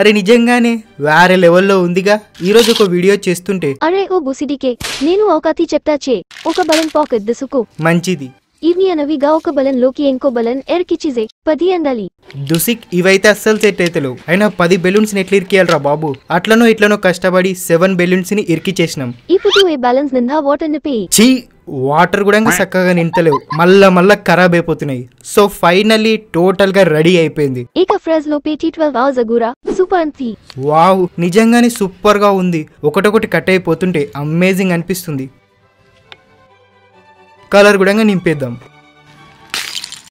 అరే నిజంగానే వేరే లెవెల్లో ఉందిగా ఈ రోజు ఒక వీడియో చేస్తుంటే అరే ఓ బుసిడికే నేను ఒక అతి చెప్తా చే ఒక బలం పాకెట్ దుసుకో మంచిది ఇవి అనవిగా ఒక బలం లోకి ఇంకో బలం ఎర్కిచిజే పది అందాలి దుసిక్ ఇవైతే అస్సలు సెట్ అయితే అయినా పది బెలూన్స్ ని ఎట్లా ఇరికియాలరా బాబు అట్లనో ఇట్లనో కష్టపడి సెవెన్ బెలూన్స్ ని ఇరికి చేసినాం ఇప్పుడు ఈ బ్యాలెన్స్ నిందా వాటర్ నిపి చీ వాటర్ కూడా ఇంకా చక్కగా నింటలేవు మళ్ళా మళ్ళా ఖరాబ్ అయిపోతున్నాయి సో ఫైనల్లీ టోటల్ గా రెడీ అయిపోయింది ఇక ఫ్రెజ్ లో పేటి 12 అవర్స్ అగురా సూపర్ వావ్ నిజంగానే సూపర్ గా ఉంది ఒకటొకటి కట్ అయిపోతుంటే అమేజింగ్ అనిపిస్తుంది కలర్ కూడా నింపేద్దాం